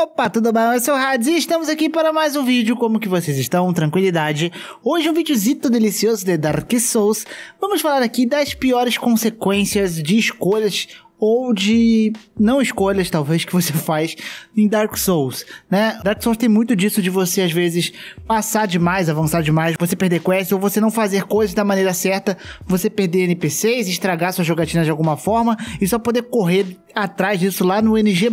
Opa, tudo bem? Eu sou o Hades e estamos aqui para mais um vídeo. Como que vocês estão? Tranquilidade? Hoje um videozito delicioso de Dark Souls. Vamos falar aqui das piores consequências de escolhas ou de não escolhas, talvez, que você faz em Dark Souls, né? Dark Souls tem muito disso de você, às vezes, passar demais, avançar demais, você perder quests, ou você não fazer coisas da maneira certa, você perder NPCs, estragar sua jogatina de alguma forma, e só poder correr atrás disso lá no NG+.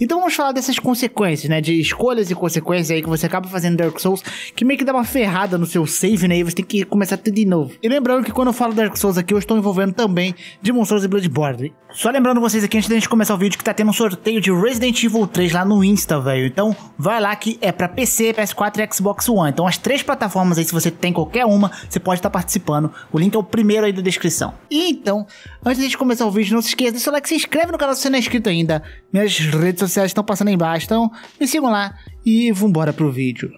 Então vamos falar dessas consequências, né? De escolhas e consequências aí que você acaba fazendo em Dark Souls, que meio que dá uma ferrada no seu save, né? E você tem que começar tudo de novo. E lembrando que quando eu falo Dark Souls aqui, eu estou envolvendo também Demon Souls e Bloodborne. Só lembrando vocês aqui antes da gente começar o vídeo que tá tendo um sorteio de Resident Evil 3 lá no Insta, velho. Então vai lá que é pra PC, PS4 e Xbox One. Então as três plataformas aí, se você tem qualquer uma, você pode estar tá participando. O link é o primeiro aí da descrição. E então, antes da gente começar o vídeo, não se esqueça, deixa o like, se inscreve no canal se você não é inscrito ainda. Minhas redes sociais estão passando aí embaixo, então me sigam lá e vambora pro vídeo.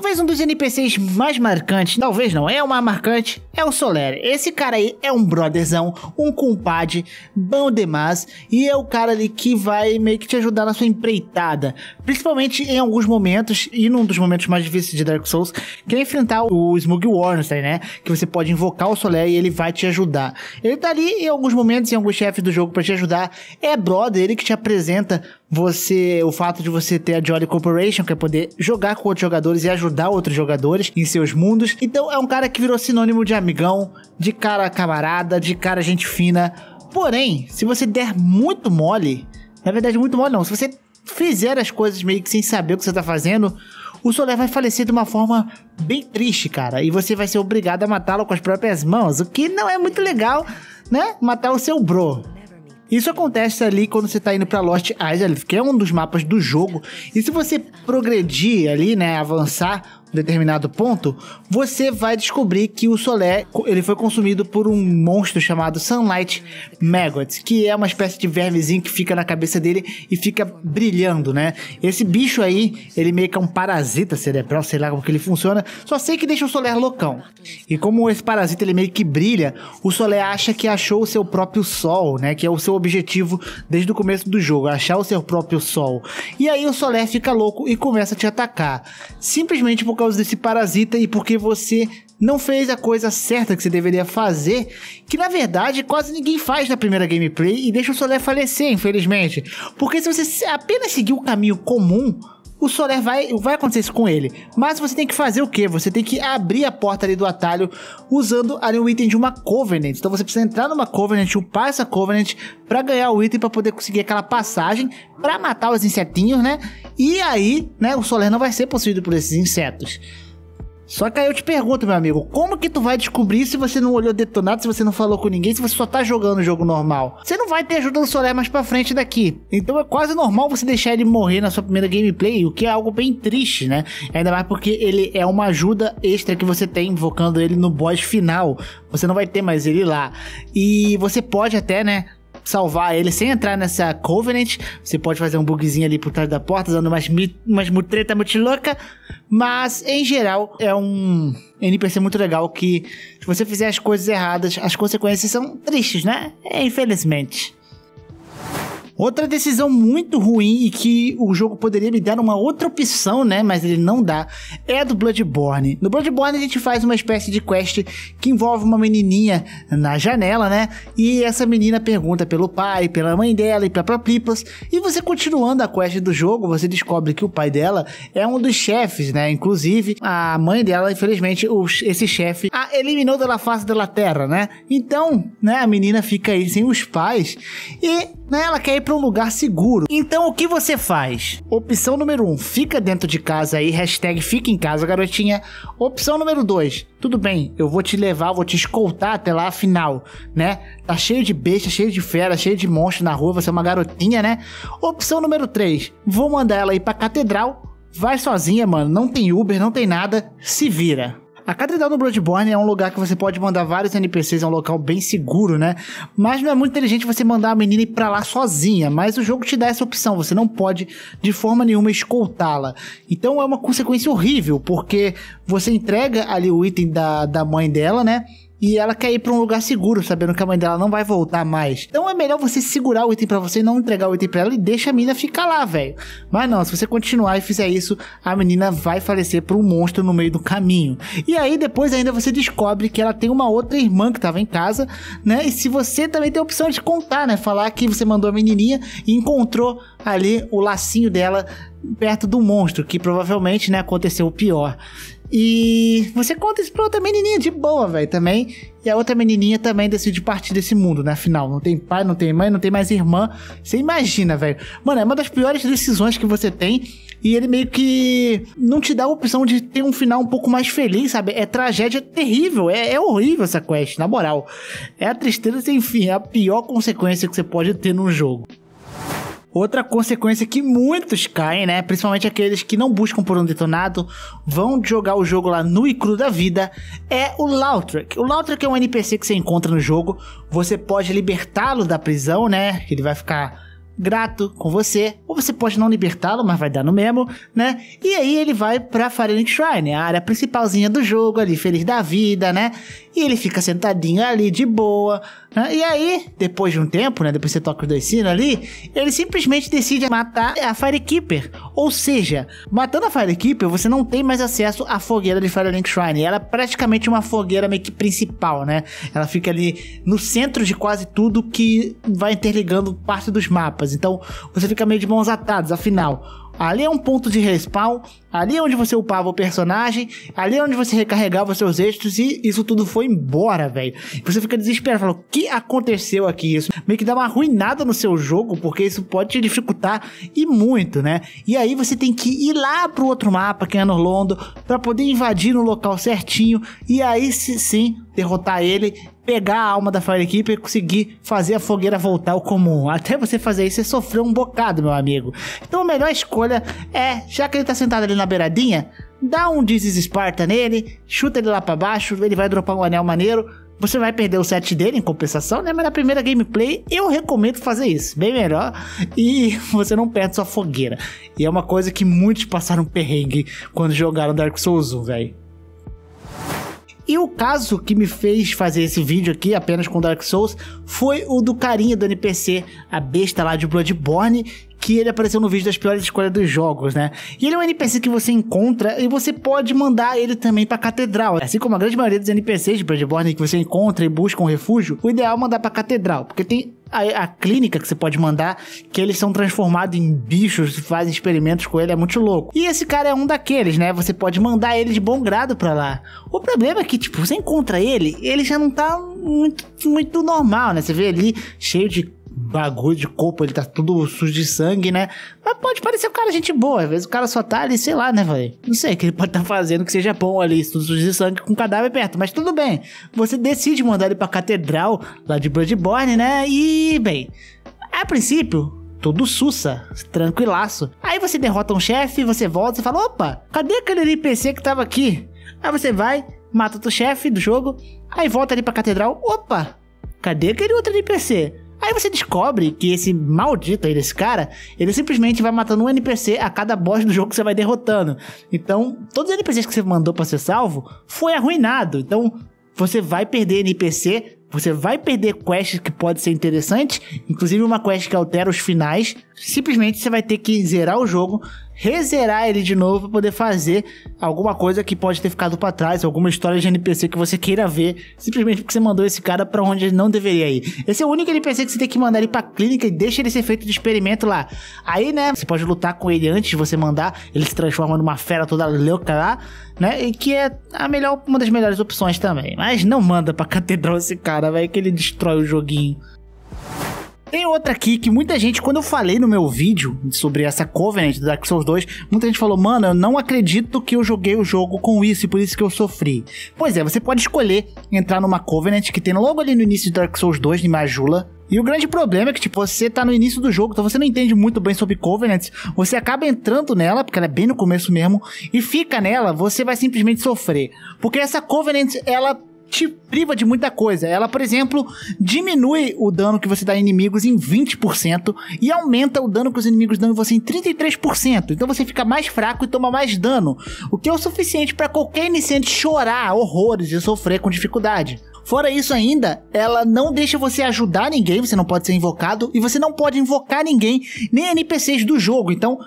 Talvez um dos NPCs mais marcantes, talvez não é mais marcante, é o Soler. Esse cara aí é um brotherzão, um compadre, bom demais, e é o cara ali que vai meio que te ajudar na sua empreitada, principalmente em alguns momentos, e num dos momentos mais difíceis de Dark Souls, que é enfrentar o Smug Warnstein, né? Que você pode invocar o Soler e ele vai te ajudar. Ele tá ali em alguns momentos, em alguns chefes do jogo para te ajudar, é brother, ele que te apresenta você o fato de você ter a Jolly Corporation, que é poder jogar com outros jogadores e ajudar outros jogadores em seus mundos. Então é um cara que virou sinônimo de amigão, de cara camarada, de cara gente fina. Porém, se você der muito mole, na verdade muito mole não, se você fizer as coisas meio que sem saber o que você tá fazendo, o Soler vai falecer de uma forma bem triste, cara, e você vai ser obrigado a matá-lo com as próprias mãos, o que não é muito legal, né? Matar o seu bro. Isso acontece ali quando você tá indo pra Lost Island, que é um dos mapas do jogo. E se você progredir ali, né, avançar, determinado ponto, você vai descobrir que o Solé ele foi consumido por um monstro chamado Sunlight Maggot, que é uma espécie de vermezinho que fica na cabeça dele e fica brilhando, né? Esse bicho aí, ele meio que é um parasita cerebral, é sei lá como que ele funciona, só sei que deixa o Solé loucão. E como esse parasita ele meio que brilha, o Solé acha que achou o seu próprio sol, né? Que é o seu objetivo desde o começo do jogo, achar o seu próprio sol. E aí o Solé fica louco e começa a te atacar, simplesmente causa desse parasita e porque você não fez a coisa certa que você deveria fazer, que na verdade quase ninguém faz na primeira gameplay e deixa o Solé falecer, infelizmente. Porque se você apenas seguir o caminho comum, o Soler vai, vai acontecer isso com ele. Mas você tem que fazer o que? Você tem que abrir a porta ali do atalho usando ali um item de uma Covenant. Então você precisa entrar numa Covenant, upar essa Covenant para ganhar o item para poder conseguir aquela passagem para matar os insetinhos, né? E aí, né, o Soler não vai ser possuído por esses insetos. Só que aí eu te pergunto, meu amigo, como que tu vai descobrir se você não olhou detonado, se você não falou com ninguém, se você só tá jogando o jogo normal? Você não vai ter ajuda do Soler mais pra frente daqui. Então é quase normal você deixar ele morrer na sua primeira gameplay, o que é algo bem triste, né? Ainda mais porque ele é uma ajuda extra que você tem invocando ele no boss final. Você não vai ter mais ele lá. E você pode até, né, salvar ele sem entrar nessa Covenant. Você pode fazer um bugzinho ali por trás da porta, usando umas, umas mutreta muito louca. Mas, em geral, é um NPC muito legal que, se você fizer as coisas erradas, as consequências são tristes, né? É, infelizmente. Outra decisão muito ruim e que o jogo poderia me dar uma outra opção, né? Mas ele não dá, é a do Bloodborne. No Bloodborne a gente faz uma espécie de quest que envolve uma menininha na janela, né? E essa menina pergunta pelo pai, pela mãe dela e pela Plipas. E você continuando a quest do jogo, você descobre que o pai dela é um dos chefes, né? Inclusive, a mãe dela, infelizmente, o, esse chefe a eliminou da face da terra, né? Então, né, a menina fica aí sem os pais. E né? Ela quer ir para um lugar seguro. Então o que você faz? Opção número um, fica dentro de casa aí, hashtag fica em casa, garotinha. Opção número dois: tudo bem, eu vou te levar, vou te escoltar até lá, afinal, né? Tá cheio de besta, cheio de fera, cheio de monstro na rua, você é uma garotinha, né? Opção número três: vou mandar ela ir pra catedral, vai sozinha, mano, não tem Uber, não tem nada, se vira. A Catedral do Bloodborne é um lugar que você pode mandar vários NPCs, é um local bem seguro, né? Mas não é muito inteligente você mandar a menina ir pra lá sozinha, mas o jogo te dá essa opção, você não pode de forma nenhuma escoltá-la. Então é uma consequência horrível, porque você entrega ali o item da, da mãe dela, né? E ela quer ir pra um lugar seguro, sabendo que a mãe dela não vai voltar mais. Então é melhor você segurar o item para você e não entregar o item pra ela e deixa a menina ficar lá, velho. Mas não, se você continuar e fizer isso, a menina vai falecer por um monstro no meio do caminho. E aí depois ainda você descobre que ela tem uma outra irmã que tava em casa, né? E se você também tem a opção de contar, né? Falar que você mandou a menininha e encontrou ali o lacinho dela perto do monstro, que provavelmente, né, aconteceu o pior. E você conta isso pra outra menininha de boa, velho, também. E a outra menininha também decide partir desse mundo, né? Afinal, não tem pai, não tem mãe, não tem mais irmã. Você imagina, velho. Mano, é uma das piores decisões que você tem. E ele meio que não te dá a opção de ter um final um pouco mais feliz, sabe? É tragédia terrível, é, é horrível essa quest, na moral. É a tristeza enfim, é a pior consequência que você pode ter num jogo. Outra consequência que muitos caem, né? Principalmente aqueles que não buscam por um detonado, vão jogar o jogo lá nu e cru da vida, é o Lautrec. O Lautrec é um NPC que você encontra no jogo, você pode libertá-lo da prisão, né? Ele vai ficar grato com você. Ou você pode não libertá-lo, mas vai dar no mesmo, né? E aí ele vai pra Firelink Shrine, a área principalzinha do jogo ali, feliz da vida, né? E ele fica sentadinho ali, de boa. Né? E aí, depois de um tempo, né? Depois você toca os dois sinos ali, ele simplesmente decide matar a Firekeeper. Ou seja, matando a Firekeeper, você não tem mais acesso à fogueira de Firelink Shrine. Ela é praticamente uma fogueira meio que principal, né? Ela fica ali no centro de quase tudo que vai interligando parte dos mapas. Então você fica meio de mãos atadas, afinal. Ali é um ponto de respawn Ali é onde você upava o personagem, ali é onde você recarregava os seus extras e isso tudo foi embora, velho. Você fica desesperado, fala, o que aconteceu aqui? Isso meio que dá uma arruinada no seu jogo, porque isso pode te dificultar e muito, né? E aí você tem que ir lá pro outro mapa, que é no Londo, para poder invadir no local certinho e aí sim derrotar ele pegar a alma da Fire Keeper e conseguir fazer a fogueira voltar ao comum. Até você fazer isso, você sofreu um bocado, meu amigo. Então a melhor escolha é, já que ele tá sentado ali na beiradinha, dá um Dizes Esparta nele, chuta ele lá para baixo, ele vai dropar um anel maneiro. Você vai perder o set dele em compensação, né? Mas na primeira gameplay eu recomendo fazer isso, bem melhor. E você não perde sua fogueira. E é uma coisa que muitos passaram perrengue quando jogaram Dark Souls 1, velho. E o caso que me fez fazer esse vídeo aqui, apenas com Dark Souls, foi o do carinha do NPC, a besta lá de Bloodborne, que ele apareceu no vídeo das piores escolhas dos jogos, né? E ele é um NPC que você encontra e você pode mandar ele também pra catedral. Assim como a grande maioria dos NPCs de Bloodborne que você encontra e busca um refúgio, o ideal é mandar pra catedral, porque tem a, a, clínica que você pode mandar, que eles são transformados em bichos, fazem experimentos com ele, é muito louco. E esse cara é um daqueles, né? Você pode mandar ele de bom grado pra lá. O problema é que, tipo, você encontra ele, ele já não tá muito, muito normal, né? Você vê ali cheio de bagulho de corpo, ele tá tudo sujo de sangue, né? Mas pode parecer um cara gente boa, às vezes o cara só tá ali, sei lá, né, velho? Não sei o que ele pode estar tá fazendo que seja bom ali, tudo sujo de sangue com cadáver perto, mas tudo bem. Você decide mandar ele pra catedral lá de Bloodborne, né? E, bem, a princípio, tudo sussa, tranquilaço. Aí você derrota um chefe, você volta e fala: opa, cadê aquele NPC que tava aqui? Aí você vai, mata o chefe do jogo, aí volta ali pra catedral, opa, cadê aquele outro NPC? Aí você descobre que esse maldito aí desse cara, ele simplesmente vai matando um NPC a cada boss do jogo que você vai derrotando. Então, todos os NPCs que você mandou para ser salvo foi arruinado. Então, você vai perder NPC, você vai perder quests que pode ser interessante, inclusive uma quest que altera os finais simplesmente você vai ter que zerar o jogo, rezerar ele de novo para poder fazer alguma coisa que pode ter ficado para trás, alguma história de NPC que você queira ver, simplesmente porque você mandou esse cara para onde ele não deveria ir. Esse é o único NPC que você tem que mandar ele para clínica e deixa ele ser feito de experimento lá. Aí, né, você pode lutar com ele antes de você mandar, ele se transforma numa fera toda louca lá, né? E que é a melhor, uma das melhores opções também. Mas não manda para catedral esse cara, vai que ele destrói o joguinho. Tem outra aqui que muita gente, quando eu falei no meu vídeo sobre essa Covenant né, do Dark Souls 2, muita gente falou, mano, eu não acredito que eu joguei o jogo com isso e por isso que eu sofri. Pois é, você pode escolher entrar numa Covenant né, que tem logo ali no início de Dark Souls 2, de Majula, e o grande problema é que, tipo, você tá no início do jogo, então você não entende muito bem sobre Covenant, né, você acaba entrando nela, porque ela é bem no começo mesmo, e fica nela, você vai simplesmente sofrer. Porque essa Covenant, ela te priva de muita coisa. Ela, por exemplo, diminui o dano que você dá a inimigos em 20% e aumenta o dano que os inimigos dão em você em 33%. Então você fica mais fraco e toma mais dano, o que é o suficiente para qualquer iniciante chorar horrores e sofrer com dificuldade. Fora isso ainda, ela não deixa você ajudar ninguém, você não pode ser invocado e você não pode invocar ninguém, nem NPCs do jogo. Então,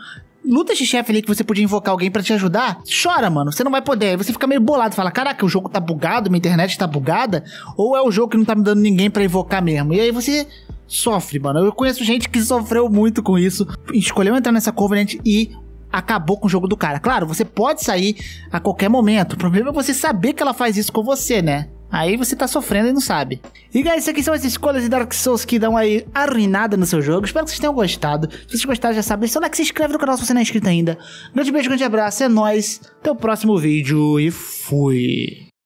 lutas de chefe ali que você podia invocar alguém para te ajudar, chora, mano. Você não vai poder. Aí você fica meio bolado, fala: Caraca, o jogo tá bugado, minha internet tá bugada, ou é o jogo que não tá me dando ninguém para invocar mesmo. E aí você sofre, mano. Eu conheço gente que sofreu muito com isso, escolheu entrar nessa Covenant e acabou com o jogo do cara. Claro, você pode sair a qualquer momento. O problema é você saber que ela faz isso com você, né? Aí você tá sofrendo e não sabe. E guys, isso aqui são as escolhas de Dark Souls que dão aí arruinada no seu jogo. Espero que vocês tenham gostado. Se vocês gostaram, já sabem. Deixa o like, se inscreve no canal se você não é inscrito ainda. Grande beijo, grande abraço, é nóis. Até o próximo vídeo e fui.